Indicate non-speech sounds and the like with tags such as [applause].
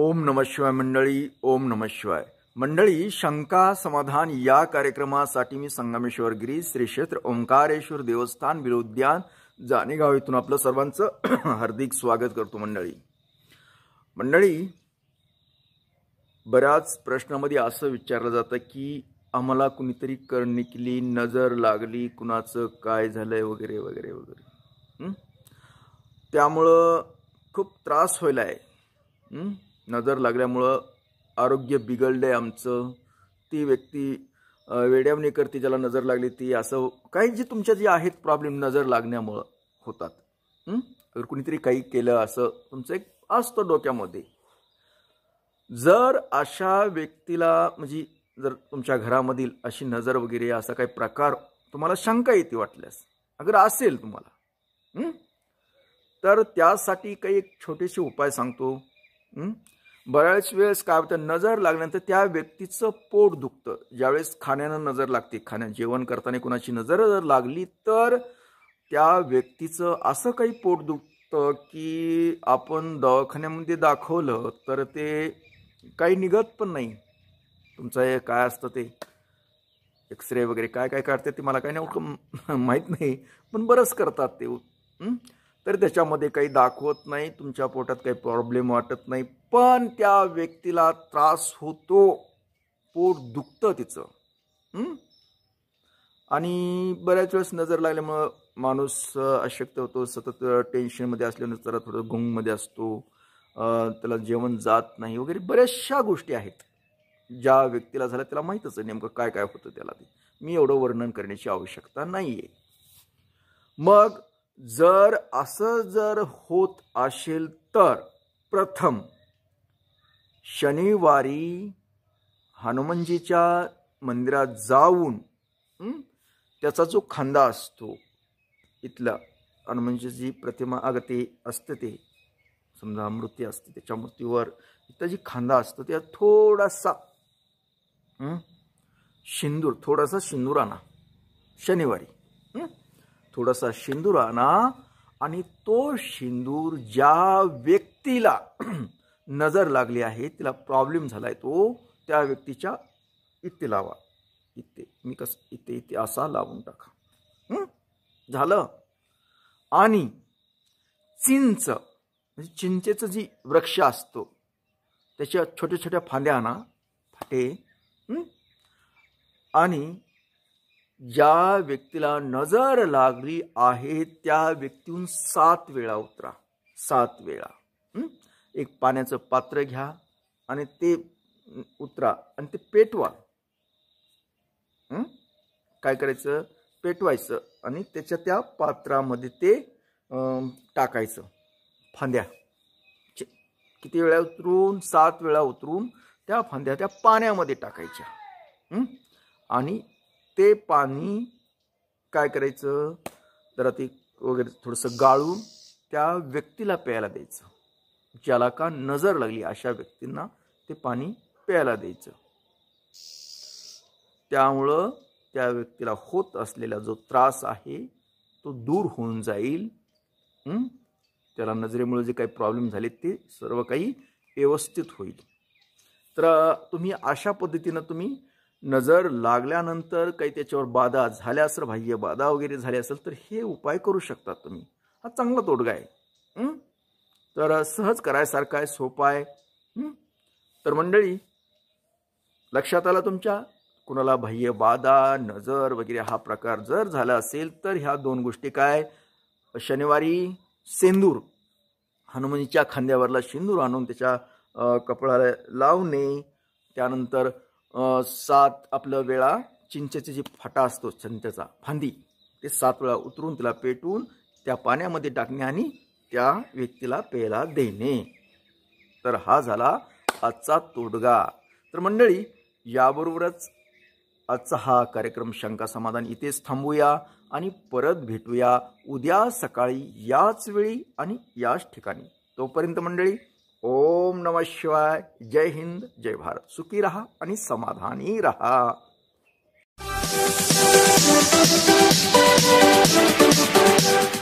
ओम नम शिवाय मंडळी ओम नम शिवाय मंडळी शंका समाधान या कार्यक्रमासाठी मी संगमेश्वर गिरी श्री क्षेत्र ओंकारेश्वर देवस्थान विरोध्यान जानेगाव इथून आपलं सर्वांचं [clears throat] हार्दिक स्वागत करतो मंडळी मंडळी बऱ्याच प्रश्नामध्ये असं विचारलं जातं की आम्हाला कुणीतरी कर निघली नजर लागली कुणाचं काय झालंय वगैरे वगैरे वगैरे त्यामुळं खूप त्रास व्हायला आहे नजर लागल्यामुळं आरोग्य बिघडलं आमचं ती व्यक्ती वेड्यावणी करते ज्याला नजर लागली ती असं काही जे तुमच्या जी आहेत प्रॉब्लेम नजर लागण्यामुळं होतात अगर कुणीतरी काही केलं असं तुमचं एक असतं डोक्यामध्ये जर अशा व्यक्तीला म्हणजे जर तुमच्या घरामधील अशी नजर वगैरे असा काही प्रकार तुम्हाला शंका येते वाटल्यास अगर असेल तुम्हाला तर त्यासाठी काही एक छोटेसे उपाय सांगतो बऱ्याच वेळेस काय होतं नजर लागल्यानंतर त्या व्यक्तीचं पोट दुखतं ज्यावेळेस खाण्यानं नजर लागते खाण्या जेवण करताना कोणाची नजर जर लागली तर त्या व्यक्तीचं असं काही पोट दुखतं की आपण दवाखान्यामध्ये दाखवलं तर ते काही निघत पण नाही तुमचं हे काय असतं ते एक्सरे वगैरे काय काय काढते ते मला काही नाही माहीत नाही पण बरंच करतात ते तर त्याच्यामध्ये काही दाखवत नाही तुमच्या पोटात काही प्रॉब्लेम वाटत नाही पण त्या व्यक्तीला त्रास होतो पोट दुखतं तिचं आणि बऱ्याच वेळेस नजर लागल्यामुळं माणूस अशक्त होतो सतत टेन्शनमध्ये असल्यानं जरा थोडं घुंगमध्ये असतो त्याला जेवण जात नाही वगैरे बऱ्याचशा गोष्टी आहेत ज्या व्यक्तीला झाल्या त्याला माहीतच आहे नेमकं काय काय होतं त्याला ते मी एवढं वर्णन करण्याची आवश्यकता नाही आहे मग जर असं जर होत असेल तर प्रथम शनिवारी हनुमानजीच्या मंदिरात जाऊन त्याचा जो खांदा असतो इथला हनुमानजीची प्रतिमा आगती असते ते समजा मृत्यू असते त्याच्या मूर्तीवर इथं जी खांदा असतो त्या थोडासा शिंदूर थोडासा शिंदूर आणा शनिवारी थोडासा शिंदूर आणा आणि तो शेंदूर ज्या व्यक्तीला [clears throat] नजर लागली आहे तिला प्रॉब्लेम झाला तो त्या व्यक्तीच्या इथे लावा इथे मी कस इथे इथे असा लावून टाका झालं आणि चिंच म्हणजे चिंचेचं जी वृक्ष असतो त्याच्या छोट्या छोट्या फांद्या आणा फाटे आणि ज्या व्यक्तीला नजर लागली आहे त्या व्यक्तीहून सात वेळा उतरा सात वेळा एक पाण्याचं पात्र घ्या आणि ते उतरा आणि ते पेटवा काय करायचं पेटवायचं आणि त्याच्या त्या पात्रामध्ये ते टाकायचं फांद्या किती वेळा उतरून सात वेळा उतरून त्या फांद्या त्या पाण्यामध्ये टाकायच्या आणि ते पाणी काय करायचं तर ते वगैरे थोडंसं गाळून त्या व्यक्तीला प्यायला द्यायचं ज्याला का नजर लागली अशा व्यक्तींना ते पाणी प्यायला द्यायचं त्यामुळं त्या व्यक्तीला होत असलेला जो त्रास आहे तो दूर होऊन जाईल त्याला नजरेमुळे जे काही प्रॉब्लेम झाले ते सर्व काही व्यवस्थित होईल तर तुम्ही अशा पद्धतीनं तुम्ही नजर लागल्यानंतर काही त्याच्यावर बाधा झाल्या असं बाह्य बाधा वगैरे झाले असेल तर हे उपाय करू शकता तुम्ही हा चांगला तोडगा आहे तर सहज करायसारखा आहे सोपा आहे तर मंडळी लक्षात आला तुमच्या कुणाला बाह्य बाधा नजर वगैरे हा प्रकार जर झाला असेल तर ह्या दोन गोष्टी काय शनिवारी सेंदूर हनुमानीच्या खांद्यावरला शेंदूर आणून त्याच्या कपडाला लावणे त्यानंतर सात आपलं वेळा चिंचेचा जे फाटा असतो चिंचेचा फांदी ते सात वेळा उतरून तिला पेटून त्या पाण्यामध्ये टाकणे आणि त्या व्यक्तीला प्यायला देणे तर हा झाला आजचा तोडगा तर मंडळी याबरोबरच आजचा हा कार्यक्रम शंका समाधान इथेच थांबूया आणि परत भेटूया उद्या सकाळी याच वेळी आणि याच ठिकाणी तोपर्यंत मंडळी ओम नमः शिवाय जय हिंद जय भारत सुखी रहा अनि समाधानी रहा